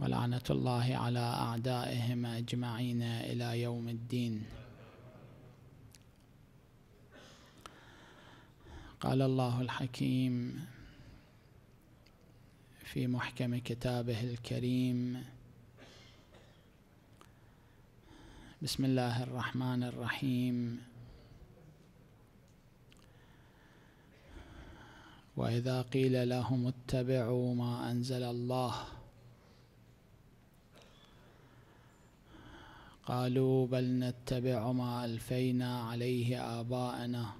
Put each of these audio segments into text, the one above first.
ولعنة الله على أعدائهم أجمعين إلى يوم الدين قال الله الحكيم في محكم كتابه الكريم بسم الله الرحمن الرحيم وإذا قيل لهم اتبعوا ما أنزل الله قالوا بل نتبع ما ألفينا عليه آباءنا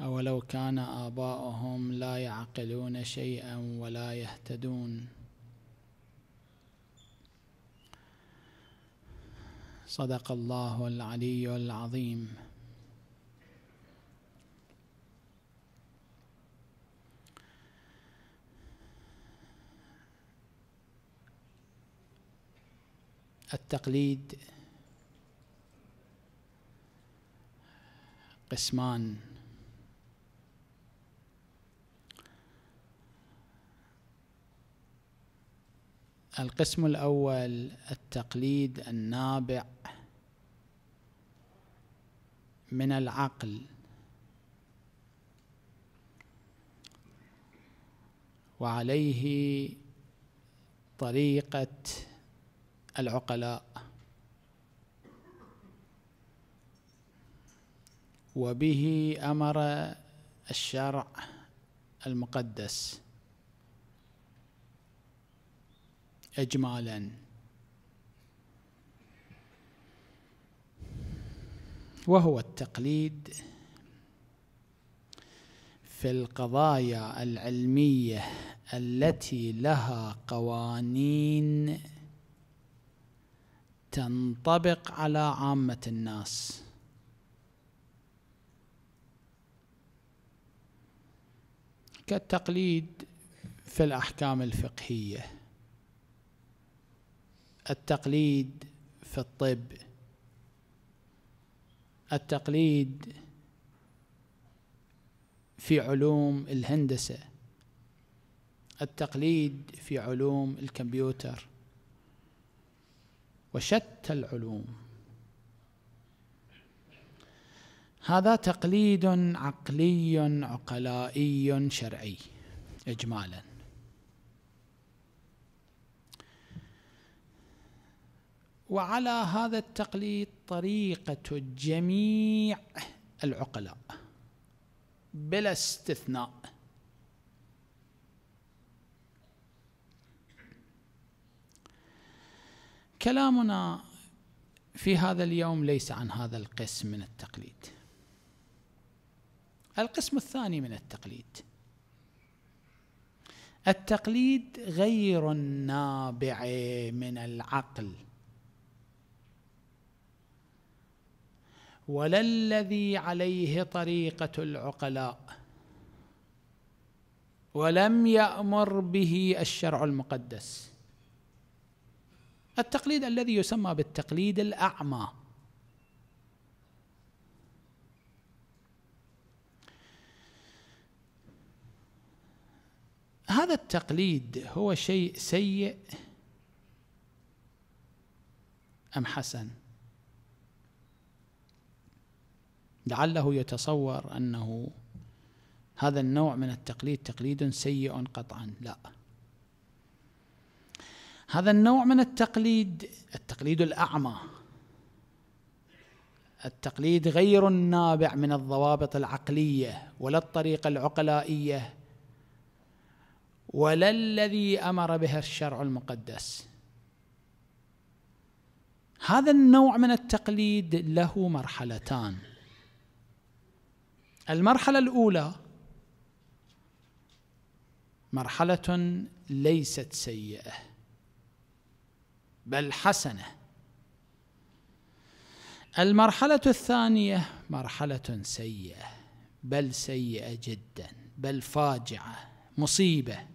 أولو كان آباؤهم لا يعقلون شيئا ولا يهتدون صدق الله العلي العظيم التقليد قسمان القسم الأول التقليد النابع من العقل وعليه طريقة العقلاء وبه امر الشرع المقدس اجمالا وهو التقليد في القضايا العلميه التي لها قوانين تنطبق على عامة الناس كالتقليد في الأحكام الفقهية التقليد في الطب التقليد في علوم الهندسة التقليد في علوم الكمبيوتر وشتى العلوم هذا تقليد عقلي عقلائي شرعي اجمالا وعلى هذا التقليد طريقه جميع العقلاء بلا استثناء كلامنا في هذا اليوم ليس عن هذا القسم من التقليد القسم الثاني من التقليد التقليد غير النابع من العقل ولا الذي عليه طريقه العقلاء ولم يامر به الشرع المقدس التقليد الذي يسمى بالتقليد الاعمى هذا التقليد هو شيء سيء ام حسن لعله يتصور انه هذا النوع من التقليد تقليد سيء قطعا لا هذا النوع من التقليد التقليد الأعمى التقليد غير النابع من الضوابط العقلية ولا الطريقة العقلائية ولا الذي أمر بها الشرع المقدس هذا النوع من التقليد له مرحلتان المرحلة الأولى مرحلة ليست سيئة بل حسنه المرحله الثانيه مرحله سيئه بل سيئه جدا بل فاجعه مصيبه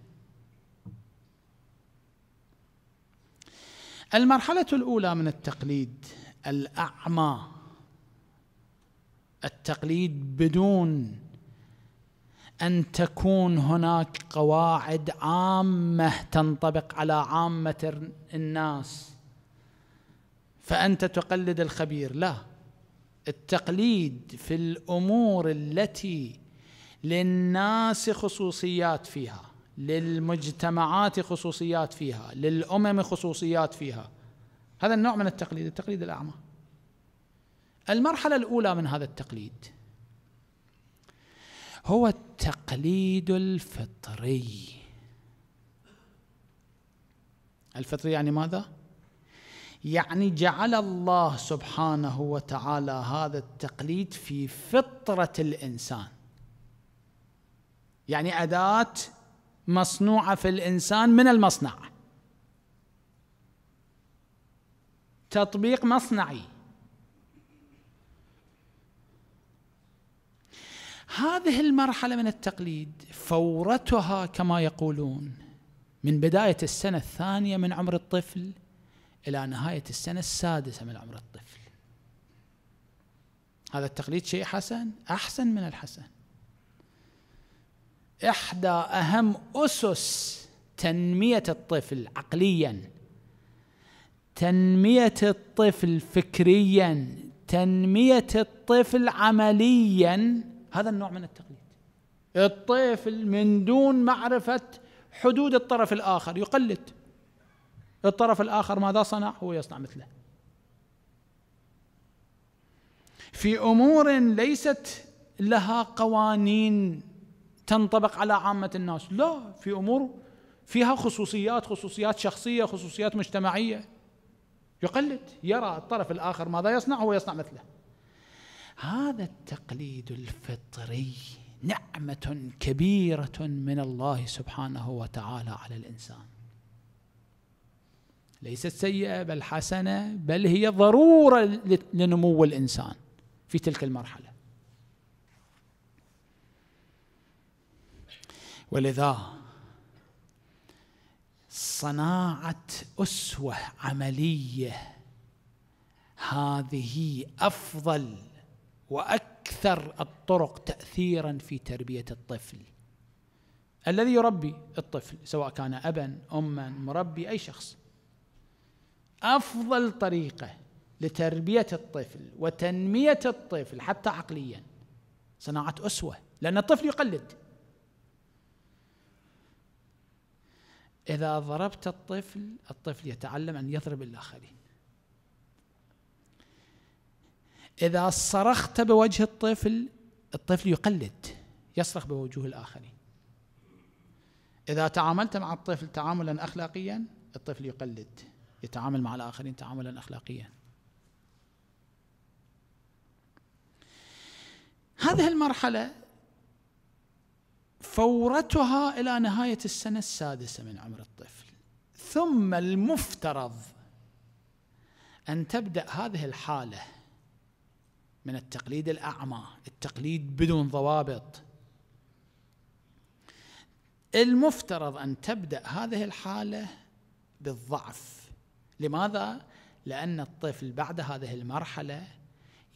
المرحله الاولى من التقليد الاعمى التقليد بدون ان تكون هناك قواعد عامه تنطبق على عامه الناس فانت تقلد الخبير لا التقليد في الامور التي للناس خصوصيات فيها للمجتمعات خصوصيات فيها للامم خصوصيات فيها هذا النوع من التقليد التقليد الاعمى المرحله الاولى من هذا التقليد هو التقليد الفطري الفطري يعني ماذا يعني جعل الله سبحانه وتعالى هذا التقليد في فطره الانسان يعني اداه مصنوعه في الانسان من المصنع تطبيق مصنعي هذه المرحلة من التقليد فورتها كما يقولون من بداية السنة الثانية من عمر الطفل إلى نهاية السنة السادسة من عمر الطفل هذا التقليد شيء حسن أحسن من الحسن إحدى أهم أسس تنمية الطفل عقليا تنمية الطفل فكريا تنمية الطفل عمليا هذا النوع من التقليد الطفل من دون معرفة حدود الطرف الآخر يقلد الطرف الآخر ماذا صنع هو يصنع مثله في أمور ليست لها قوانين تنطبق على عامة الناس لا في أمور فيها خصوصيات خصوصيات شخصية خصوصيات مجتمعية يقلد يرى الطرف الآخر ماذا يصنع هو يصنع مثله هذا التقليد الفطري نعمة كبيرة من الله سبحانه وتعالى على الإنسان ليست سيئة بل حسنة بل هي ضرورة لنمو الإنسان في تلك المرحلة ولذا صناعة أسوة عملية هذه أفضل واكثر الطرق تاثيرا في تربيه الطفل الذي يربي الطفل سواء كان ابا اما مربي اي شخص افضل طريقه لتربيه الطفل وتنميه الطفل حتى عقليا صناعه اسوه لان الطفل يقلد اذا ضربت الطفل الطفل يتعلم ان يضرب الاخرين إذا صرخت بوجه الطفل الطفل يقلد يصرخ بوجوه الآخرين إذا تعاملت مع الطفل تعاملا أخلاقيا الطفل يقلد يتعامل مع الآخرين تعاملا أخلاقيا هذه المرحلة فورتها إلى نهاية السنة السادسة من عمر الطفل ثم المفترض أن تبدأ هذه الحالة من التقليد الأعمى التقليد بدون ضوابط المفترض أن تبدأ هذه الحالة بالضعف لماذا؟ لأن الطفل بعد هذه المرحلة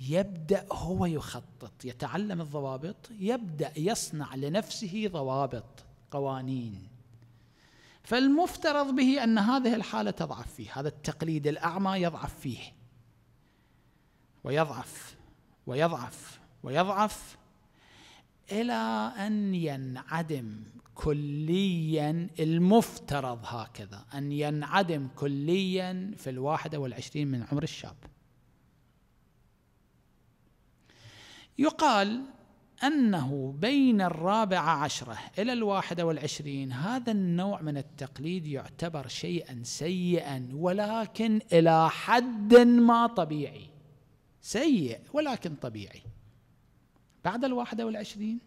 يبدأ هو يخطط يتعلم الضوابط يبدأ يصنع لنفسه ضوابط قوانين فالمفترض به أن هذه الحالة تضعف فيه هذا التقليد الأعمى يضعف فيه ويضعف ويضعف ويضعف الى ان ينعدم كليا المفترض هكذا ان ينعدم كليا في الواحده والعشرين من عمر الشاب يقال أنه بين الرابعة عشرة إلى الواحدة والعشرين هذا النوع من التقليد يعتبر شيئا سيئا ولكن إلى حد ما طبيعي سيء ولكن طبيعي بعد الواحدة والعشرين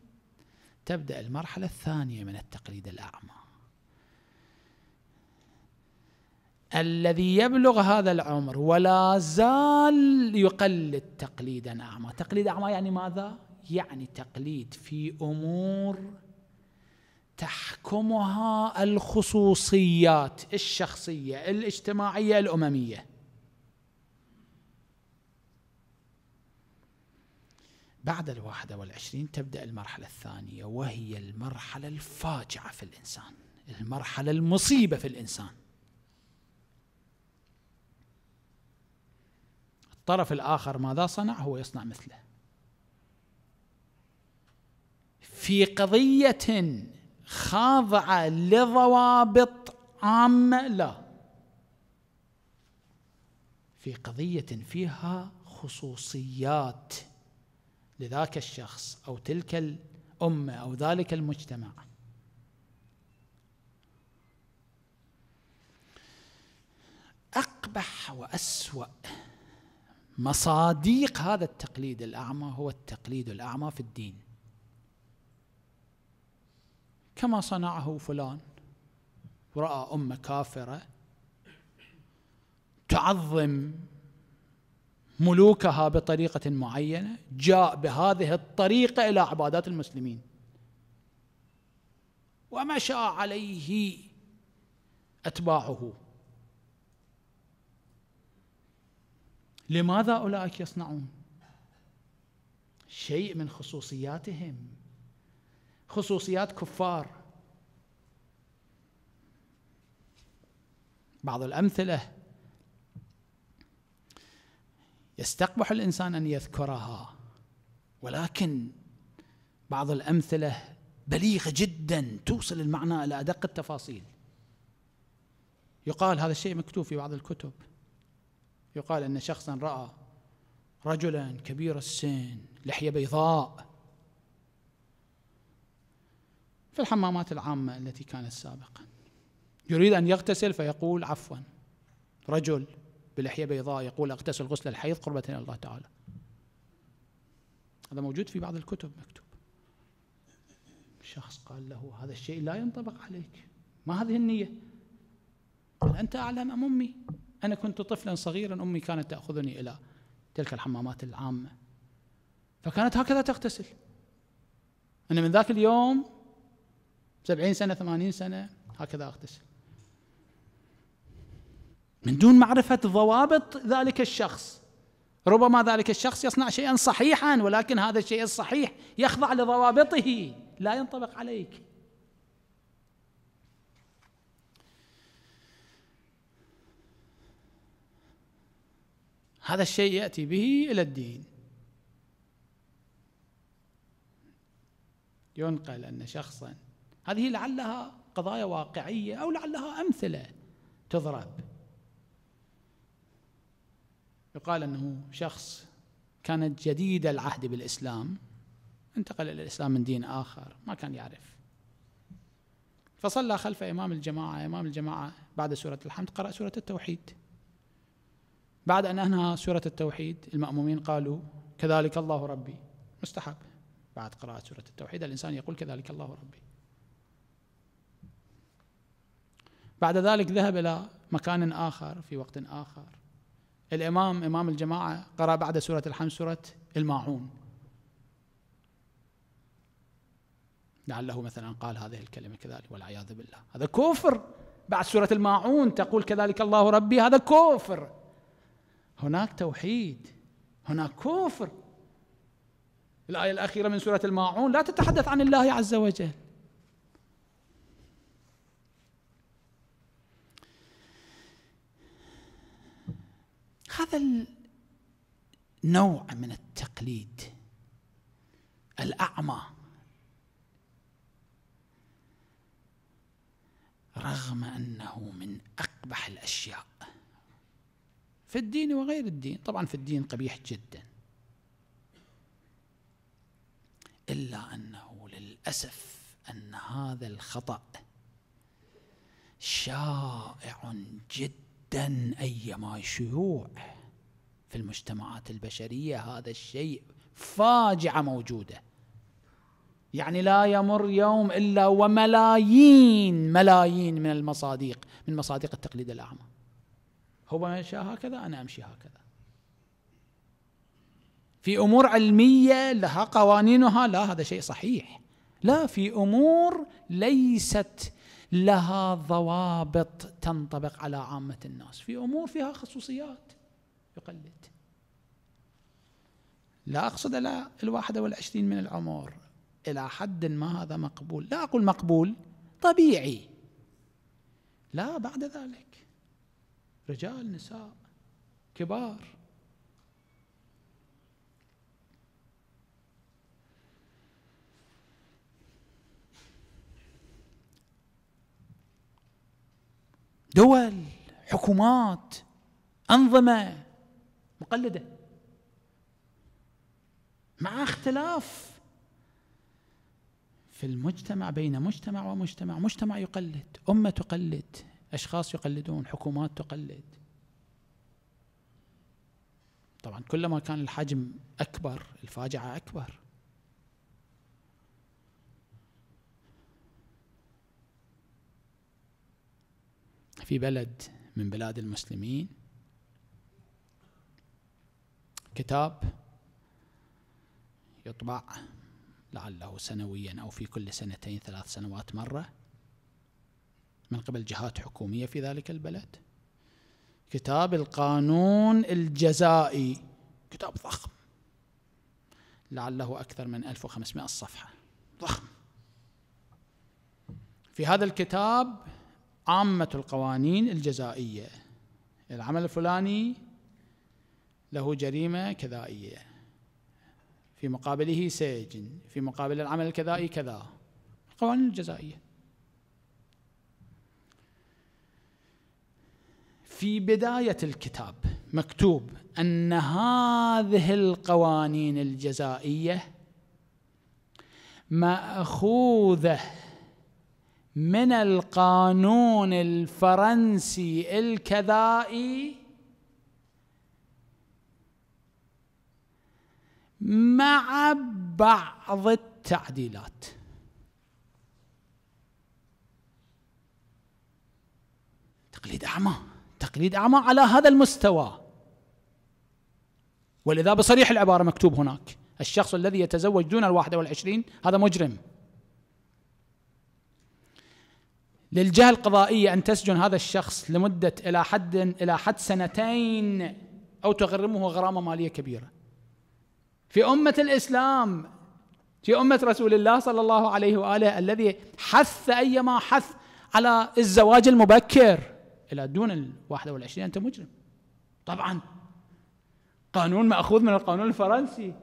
تبدأ المرحلة الثانية من التقليد الأعمى الذي يبلغ هذا العمر ولا زال يقلد تقليدا أعمى تقليد أعمى يعني ماذا؟ يعني تقليد في أمور تحكمها الخصوصيات الشخصية الاجتماعية الأممية بعد الواحدة والعشرين تبدأ المرحلة الثانية وهي المرحلة الفاجعة في الإنسان المرحلة المصيبة في الإنسان الطرف الآخر ماذا صنع هو يصنع مثله في قضية خاضعة لضوابط عامة لا في قضية فيها خصوصيات لذاك الشخص او تلك الامه او ذلك المجتمع اقبح واسوا مصاديق هذا التقليد الاعمى هو التقليد الاعمى في الدين كما صنعه فلان راى امه كافره تعظم ملوكها بطريقة معينة جاء بهذه الطريقة إلى عبادات المسلمين ومشى عليه أتباعه لماذا أولئك يصنعون شيء من خصوصياتهم خصوصيات كفار بعض الأمثلة يستقبح الانسان ان يذكرها ولكن بعض الامثله بليغه جدا توصل المعنى الى ادق التفاصيل يقال هذا الشيء مكتوب في بعض الكتب يقال ان شخصا راى رجلا كبير السن لحيه بيضاء في الحمامات العامه التي كانت سابقا يريد ان يغتسل فيقول عفوا رجل بلحية بيضاء يقول اغتسل غسل الحيض قربة إلى الله تعالى هذا موجود في بعض الكتب مكتوب شخص قال له هذا الشيء لا ينطبق عليك ما هذه النية قال أنت أعلم أم أمي أنا كنت طفلا صغيرا أمي كانت تأخذني إلى تلك الحمامات العامة فكانت هكذا تغتسل أنا من ذاك اليوم سبعين سنة ثمانين سنة هكذا أغتسل من دون معرفة ضوابط ذلك الشخص ربما ذلك الشخص يصنع شيئا صحيحا ولكن هذا الشيء الصحيح يخضع لضوابطه لا ينطبق عليك هذا الشيء ياتي به الى الدين ينقل ان شخصا هذه لعلها قضايا واقعيه او لعلها امثله تضرب يقال أنه شخص كان جديد العهد بالإسلام انتقل إلى الإسلام من دين آخر ما كان يعرف فصلى خلف إمام الجماعة إمام الجماعة بعد سورة الحمد قرأ سورة التوحيد بعد أن أنهى سورة التوحيد المأمومين قالوا كذلك الله ربي مستحب بعد قراءة سورة التوحيد الإنسان يقول كذلك الله ربي بعد ذلك ذهب إلى مكان آخر في وقت آخر الإمام إمام الجماعة قرأ بعد سورة الحمد سورة الماعون لعله مثلا قال هذه الكلمة كذلك والعياذ بالله هذا كفر بعد سورة الماعون تقول كذلك الله ربي هذا كفر هناك توحيد هناك كفر الآية الأخيرة من سورة الماعون لا تتحدث عن الله عز وجل هذا النوع من التقليد الاعمى رغم انه من اقبح الاشياء في الدين وغير الدين طبعا في الدين قبيح جدا الا انه للاسف ان هذا الخطا شائع جدا ابدا ايما شيوع في المجتمعات البشريه هذا الشيء فاجعه موجوده يعني لا يمر يوم الا وملايين ملايين من المصادق من مصادق التقليد الاعمى هو مشى هكذا انا امشي هكذا في امور علميه لها قوانينها لا هذا شيء صحيح لا في امور ليست لها ضوابط تنطبق على عامة الناس في أمور فيها خصوصيات يقلد لا أقصد إلى الواحدة والعشرين من العمر إلى حد ما هذا مقبول لا أقول مقبول طبيعي لا بعد ذلك رجال نساء كبار دول حكومات انظمه مقلده مع اختلاف في المجتمع بين مجتمع ومجتمع مجتمع يقلد امه تقلد اشخاص يقلدون حكومات تقلد طبعا كلما كان الحجم اكبر الفاجعه اكبر في بلد من بلاد المسلمين كتاب يطبع لعله سنويا أو في كل سنتين ثلاث سنوات مرة من قبل جهات حكومية في ذلك البلد كتاب القانون الجزائي كتاب ضخم لعله أكثر من 1500 صفحة ضخم في هذا الكتاب عامة القوانين الجزائية العمل الفلاني له جريمة كذائية في مقابله سجن في مقابل العمل الكذائي كذا القوانين الجزائية في بداية الكتاب مكتوب أن هذه القوانين الجزائية مأخوذة من القانون الفرنسي الكذائي مع بعض التعديلات تقليد اعمى تقليد اعمى على هذا المستوى ولذا بصريح العباره مكتوب هناك الشخص الذي يتزوج دون الواحدة والعشرين هذا مجرم للجهة القضائية أن تسجن هذا الشخص لمدة إلى حد إلى حد سنتين أو تغرمه غرامة مالية كبيرة في أمة الإسلام في أمة رسول الله صلى الله عليه وآله الذي حث أيما حث على الزواج المبكر إلى دون ال 21 أنت مجرم طبعا قانون مأخوذ من القانون الفرنسي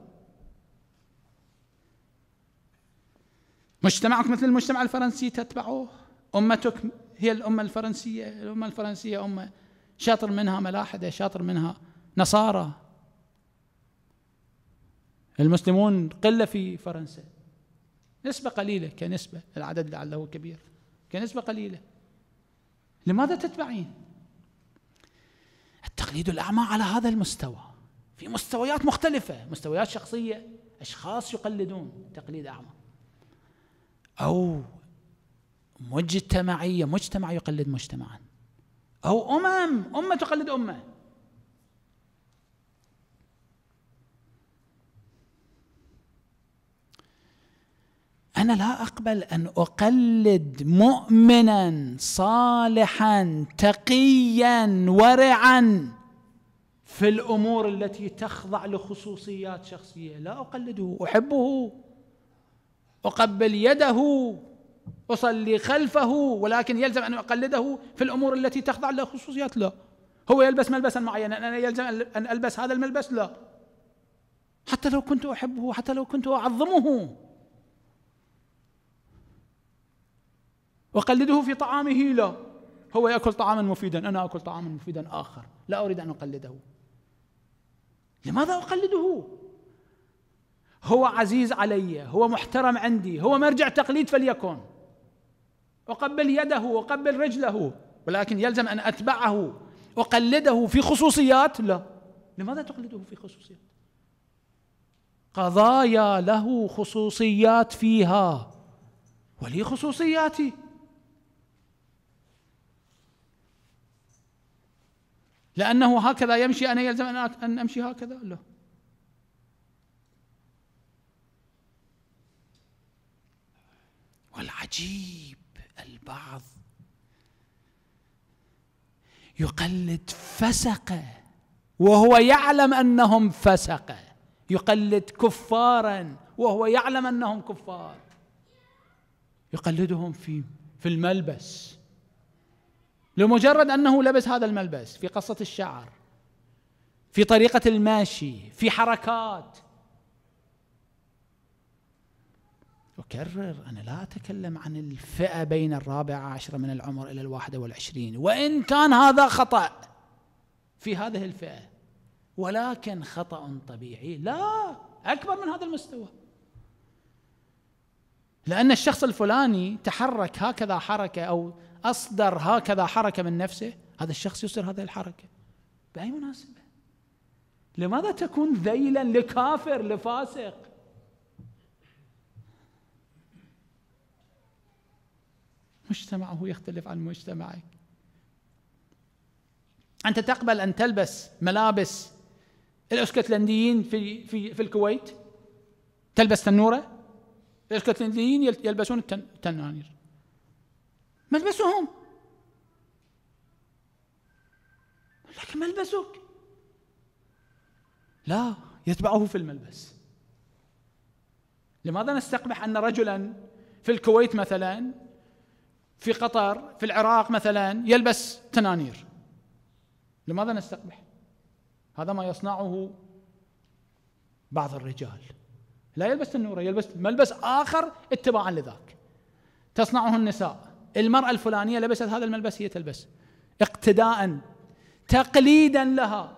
مجتمعك مثل المجتمع الفرنسي تتبعه أمتك هي الأمة الفرنسية الأمة الفرنسية أمة شاطر منها ملاحدة شاطر منها نصارى المسلمون قلة في فرنسا نسبة قليلة كنسبة العدد لعله كبير كنسبة قليلة لماذا تتبعين التقليد الأعمى على هذا المستوى في مستويات مختلفة مستويات شخصية أشخاص يقلدون تقليد أعمى أو مجتمعية مجتمع يقلد مجتمعا أو أمم أمة تقلد أمة أنا لا أقبل أن أقلد مؤمنا صالحا تقيا ورعا في الأمور التي تخضع لخصوصيات شخصية لا أقلده أحبه أقبل يده أصلي خلفه ولكن يلزم أن أقلده في الأمور التي تخضع له خصوصيات لا هو يلبس ملبسا معينا أنا يلزم أن ألبس هذا الملبس لا حتى لو كنت أحبه حتى لو كنت أعظمه أقلده في طعامه لا هو يأكل طعاما مفيدا أنا أكل طعاما مفيدا آخر لا أريد أن أقلده لماذا أقلده هو عزيز علي هو محترم عندي هو مرجع تقليد فليكن أقبل يده أقبل رجله ولكن يلزم أن أتبعه أقلده في خصوصيات لا لماذا تقلده في خصوصيات قضايا له خصوصيات فيها ولي خصوصياتي لأنه هكذا يمشي أنا يلزم أن أمشي هكذا لا والعجيب البعض يقلد فسقه وهو يعلم انهم فسقه يقلد كفارا وهو يعلم انهم كفار يقلدهم في في الملبس لمجرد انه لبس هذا الملبس في قصه الشعر في طريقه الماشي في حركات أكرر أنا لا أتكلم عن الفئة بين الرابعة عشرة من العمر إلى الواحدة والعشرين وإن كان هذا خطأ في هذه الفئة ولكن خطأ طبيعي لا أكبر من هذا المستوى لأن الشخص الفلاني تحرك هكذا حركة أو أصدر هكذا حركة من نفسه هذا الشخص يصدر هذه الحركة بأي مناسبة لماذا تكون ذيلا لكافر لفاسق مجتمعه يختلف عن مجتمعك انت تقبل ان تلبس ملابس الاسكتلنديين في في في الكويت تلبس تنوره الاسكتلنديين يلبسون التنانير ملبسهم لكن ملبسك لا يتبعه في الملبس لماذا نستقبح ان رجلا في الكويت مثلا في قطر في العراق مثلا يلبس تنانير لماذا نستقبح هذا ما يصنعه بعض الرجال لا يلبس النورة يلبس ملبس آخر اتباعا لذاك تصنعه النساء المرأة الفلانية لبست هذا الملبس هي تلبس اقتداء تقليدا لها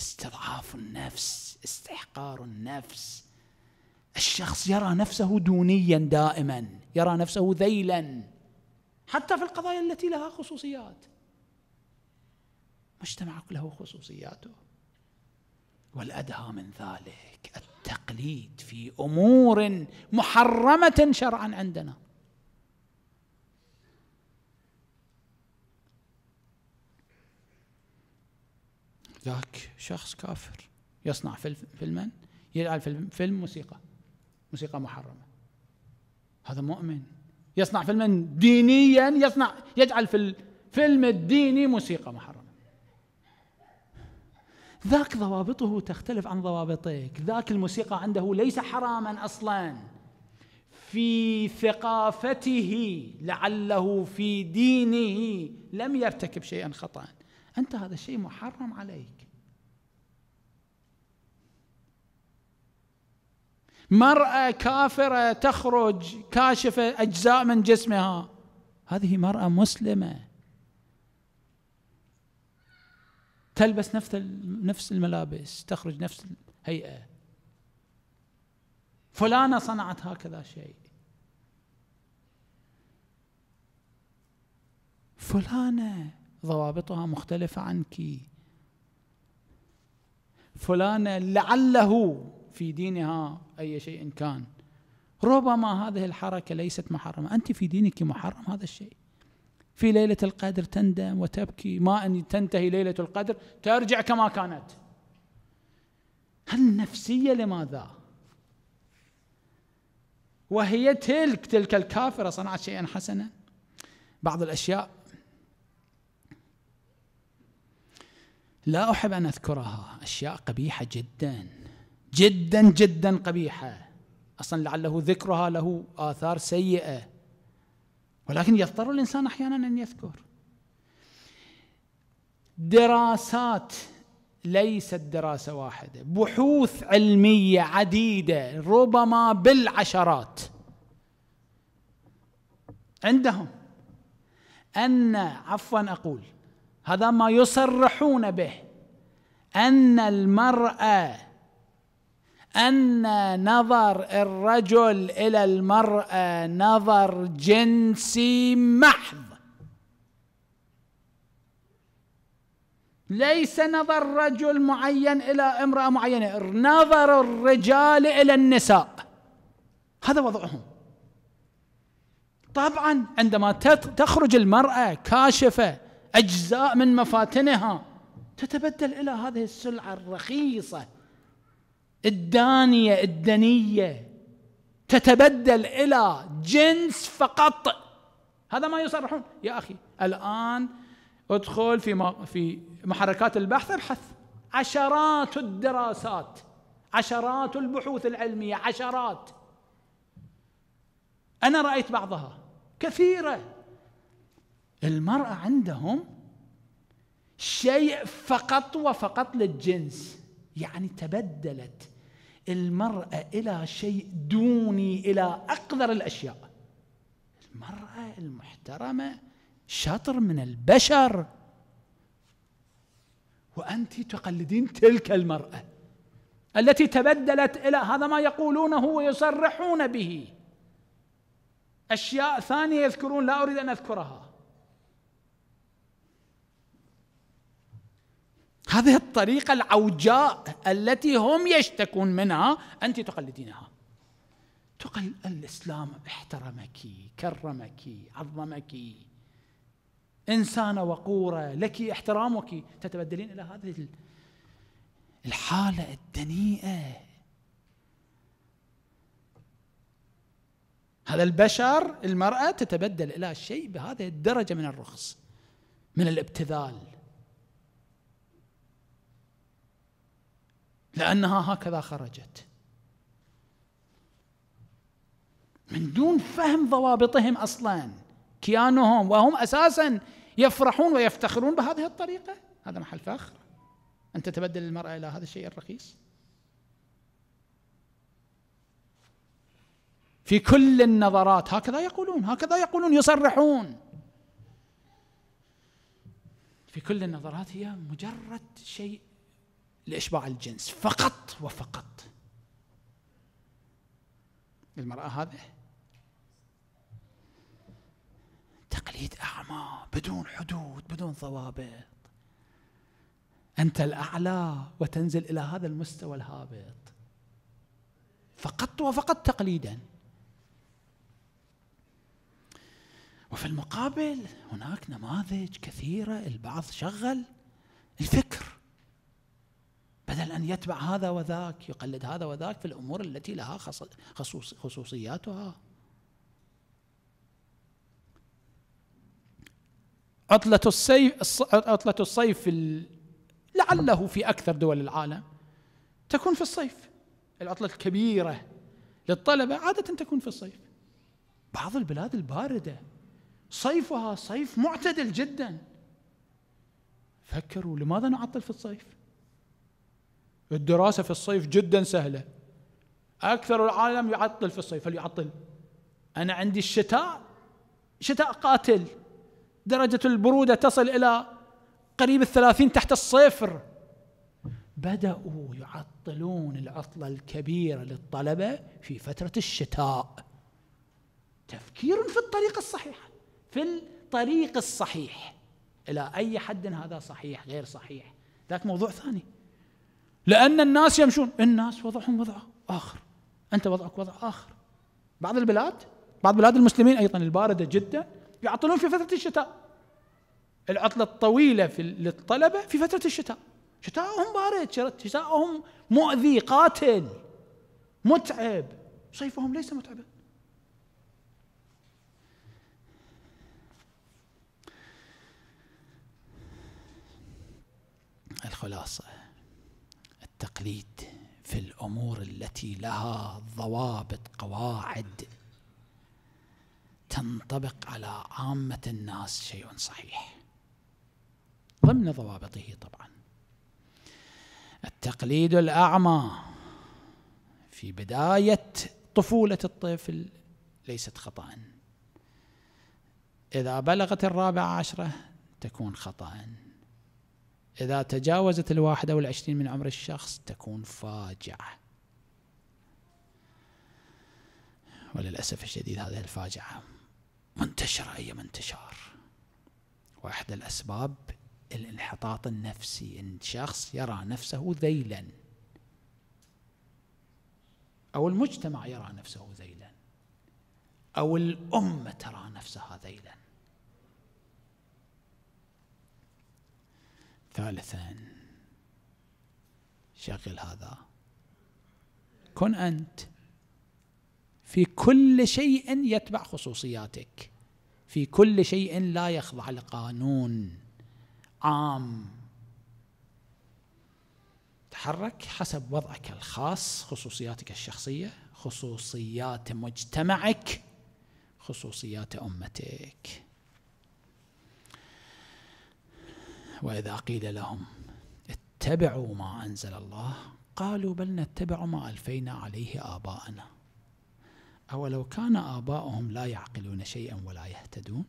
استضعاف النفس استحقار النفس الشخص يرى نفسه دونيا دائما يرى نفسه ذيلا حتى في القضايا التي لها خصوصيات مجتمع له خصوصياته والادهى من ذلك التقليد في امور محرمه شرعا عندنا ذاك شخص كافر يصنع فيلما يجعل فيلم موسيقى موسيقى محرمه هذا مؤمن يصنع فيلما دينيا يصنع يجعل في الفيلم الديني موسيقى محرمه ذاك ضوابطه تختلف عن ضوابطك ذاك الموسيقى عنده ليس حراما اصلا في ثقافته لعله في دينه لم يرتكب شيئا خطأ أنت هذا الشيء محرم عليك مرأة كافرة تخرج كاشفة أجزاء من جسمها هذه مرأة مسلمة تلبس نفس نفس الملابس تخرج نفس الهيئة فلانة صنعت هكذا شيء فلانة ضوابطها مختلفة عنك فلانة لعله في دينها أي شيء كان ربما هذه الحركة ليست محرمة أنت في دينك محرم هذا الشيء في ليلة القدر تندم وتبكي ما أن تنتهي ليلة القدر ترجع كما كانت هل نفسية لماذا وهي تلك تلك الكافرة صنعت شيئا حسنا بعض الأشياء لا أحب أن أذكرها أشياء قبيحة جدا جدا جدا قبيحة أصلا لعله ذكرها له آثار سيئة ولكن يضطر الإنسان أحيانا أن يذكر دراسات ليست دراسة واحدة بحوث علمية عديدة ربما بالعشرات عندهم أن عفوا أقول هذا ما يصرحون به أن المرأة أن نظر الرجل إلى المرأة نظر جنسي محض ليس نظر رجل معين إلى امرأة معينة نظر الرجال إلى النساء هذا وضعهم طبعا عندما تخرج المرأة كاشفة أجزاء من مفاتنها تتبدل إلى هذه السلعة الرخيصة الدانية الدنية تتبدل إلى جنس فقط هذا ما يصرحون يا أخي الآن ادخل في في محركات البحث ابحث عشرات الدراسات عشرات البحوث العلمية عشرات أنا رأيت بعضها كثيرة المرأة عندهم شيء فقط وفقط للجنس يعني تبدلت المرأة إلى شيء دوني إلى أقدر الأشياء المرأة المحترمة شطر من البشر وأنت تقلدين تلك المرأة التي تبدلت إلى هذا ما يقولونه ويصرحون به أشياء ثانية يذكرون لا أريد أن أذكرها هذه الطريقة العوجاء التي هم يشتكون منها أنت تقلدينها تقل الإسلام احترمك كرمك عظمك إنسانة وقورة لك احترامك تتبدلين إلى هذه الحالة الدنيئة هذا البشر المرأة تتبدل إلى شيء بهذه الدرجة من الرخص من الابتذال لأنها هكذا خرجت من دون فهم ضوابطهم أصلا كيانهم وهم أساسا يفرحون ويفتخرون بهذه الطريقة هذا محل فخر أن تتبدل المرأة إلى هذا الشيء الرخيص في كل النظرات هكذا يقولون هكذا يقولون يصرحون في كل النظرات هي مجرد شيء لإشباع الجنس فقط وفقط المرأة هذا تقليد أعمى بدون حدود بدون ضوابط أنت الأعلى وتنزل إلى هذا المستوى الهابط فقط وفقط تقليدا وفي المقابل هناك نماذج كثيرة البعض شغل الفكر أن يتبع هذا وذاك يقلد هذا وذاك في الأمور التي لها خصوص خصوصياتها عطلة الصيف عطلة الصيف لعله في أكثر دول العالم تكون في الصيف العطلة الكبيرة للطلبة عادة تكون في الصيف بعض البلاد الباردة صيفها صيف معتدل جدا فكروا لماذا نعطل في الصيف الدراسة في الصيف جدا سهلة أكثر العالم يعطل في الصيف فليعطل أنا عندي الشتاء شتاء قاتل درجة البرودة تصل إلى قريب الثلاثين تحت الصفر بدأوا يعطلون العطلة الكبيرة للطلبة في فترة الشتاء تفكير في الطريق الصحيح في الطريق الصحيح إلى أي حد هذا صحيح غير صحيح ذاك موضوع ثاني لأن الناس يمشون الناس وضعهم وضع آخر أنت وضعك وضع آخر بعض البلاد بعض بلاد المسلمين أيضا الباردة جدا يعطلون في فترة الشتاء العطلة الطويلة في للطلبة في فترة الشتاء شتاءهم بارد شتاءهم مؤذي قاتل متعب صيفهم ليس متعبا الخلاصه التقليد في الامور التي لها ضوابط قواعد تنطبق على عامه الناس شيء صحيح ضمن ضوابطه طبعا التقليد الاعمى في بدايه طفوله الطفل ليست خطأ إذا بلغت الرابعة عشرة تكون خطأ إذا تجاوزت الواحد أو العشرين من عمر الشخص تكون فاجعة وللأسف الشديد هذه الفاجعة منتشرة أي انتشار وإحدى الأسباب الانحطاط النفسي إن شخص يرى نفسه ذيلا أو المجتمع يرى نفسه ذيلا أو الأمة ترى نفسها ذيلا ثالثا شغل هذا كن أنت في كل شيء يتبع خصوصياتك في كل شيء لا يخضع لقانون عام تحرك حسب وضعك الخاص خصوصياتك الشخصية خصوصيات مجتمعك خصوصيات أمتك وإذا قيل لهم اتبعوا ما أنزل الله قالوا بل نتبع ما ألفينا عليه آباءنا أولو كان آباؤهم لا يعقلون شيئا ولا يهتدون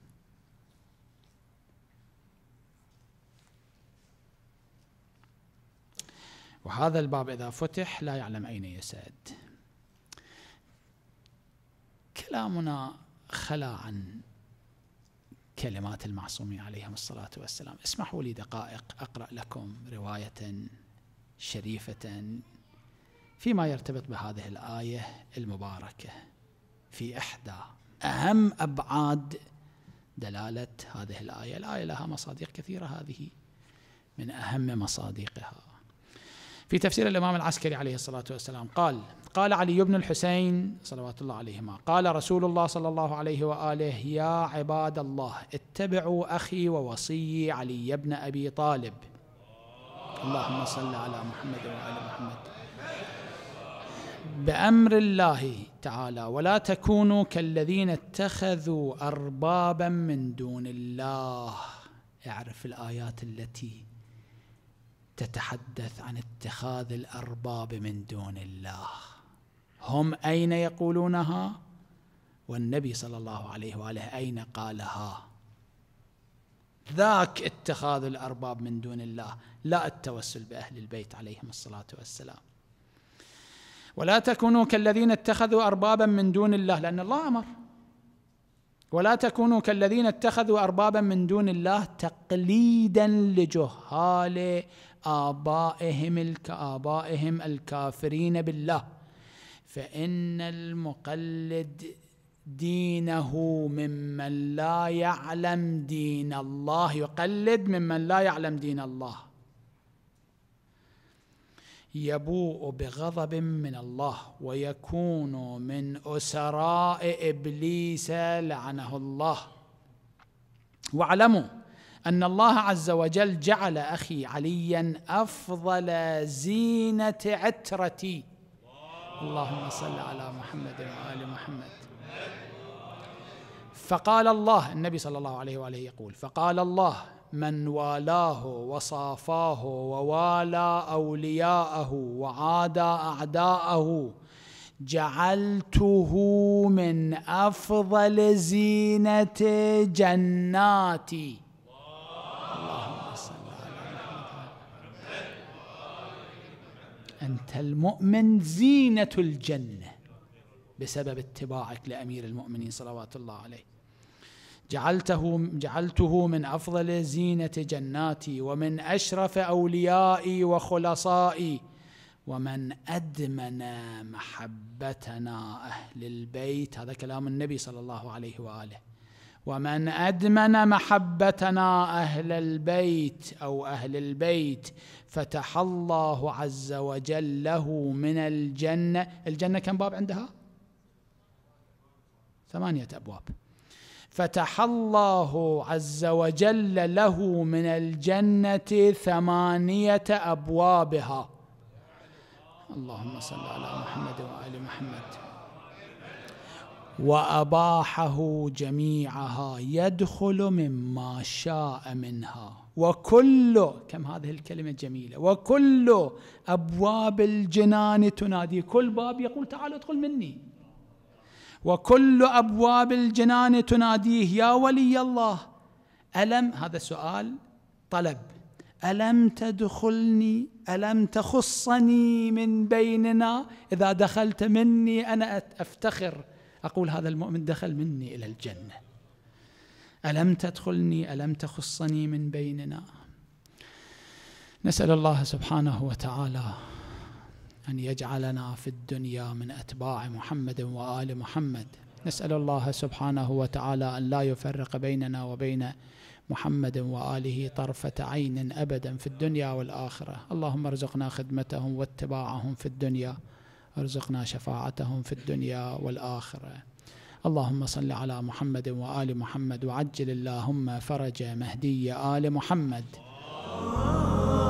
وهذا الباب إذا فتح لا يعلم أين يسعد كلامنا خلا عن كلمات المعصومين عليهم الصلاة والسلام اسمحوا لي دقائق أقرأ لكم رواية شريفة فيما يرتبط بهذه الآية المباركة في إحدى أهم أبعاد دلالة هذه الآية الآية لها مصادق كثيرة هذه من أهم مصادقها في تفسير الإمام العسكري عليه الصلاة والسلام قال قال علي بن الحسين صلوات الله عليهما قال رسول الله صلى الله عليه وآله يا عباد الله اتبعوا أخي ووصي علي بن أبي طالب اللهم صل على محمد وعلى محمد بأمر الله تعالى ولا تكونوا كالذين اتخذوا أربابا من دون الله اعرف الآيات التي تتحدث عن اتخاذ الارباب من دون الله هم اين يقولونها والنبي صلى الله عليه واله اين قالها ذاك اتخاذ الارباب من دون الله لا التوسل باهل البيت عليهم الصلاه والسلام ولا تكونوا كالذين اتخذوا اربابا من دون الله لان الله امر ولا تكونوا كالذين اتخذوا اربابا من دون الله تقليدا لجهال ابائهم الكابائهم الكافرين بالله فان المقلد دينه ممن لا يعلم دين الله يقلد ممن لا يعلم دين الله يبوء بغضب من الله ويكون من أسراء إبليس لعنه الله واعلموا أن الله عز وجل جعل أخي عليا أفضل زينة عترتي اللهم صل على محمد وآل محمد فقال الله النبي صلى الله عليه وآله يقول فقال الله من والاه وصافاه ووالى اولياءه وعادى اعداءه جعلته من افضل زينه جناتي انت المؤمن زينه الجنه بسبب اتباعك لامير المؤمنين صلوات الله عليه جعلته جعلته من افضل زينه جناتي ومن اشرف اوليائي وخلصائي ومن ادمن محبتنا اهل البيت هذا كلام النبي صلى الله عليه واله ومن ادمن محبتنا اهل البيت او اهل البيت فتح الله عز وجل له من الجنه الجنه كم باب عندها ثمانيه ابواب فتح الله عز وجل له من الجنة ثمانية أبوابها اللهم صل على محمد وآل محمد وأباحه جميعها يدخل مما شاء منها وكل كم هذه الكلمة جميلة وكل أبواب الجنان تنادي كل باب يقول تعال ادخل مني وكل أبواب الجنان تناديه يا ولي الله ألم هذا سؤال طلب ألم تدخلني ألم تخصني من بيننا إذا دخلت مني أنا أفتخر أقول هذا المؤمن دخل مني إلى الجنة ألم تدخلني ألم تخصني من بيننا نسأل الله سبحانه وتعالى أن يجعلنا في الدنيا من أتباع محمد وآل محمد نسأل الله سبحانه وتعالى أن لا يفرق بيننا وبين محمد وآله طرفة عين أبدا في الدنيا والآخرة اللهم ارزقنا خدمتهم واتباعهم في الدنيا ارزقنا شفاعتهم في الدنيا والآخرة اللهم صل على محمد وآل محمد وعجل اللهم فرج مهدي آل محمد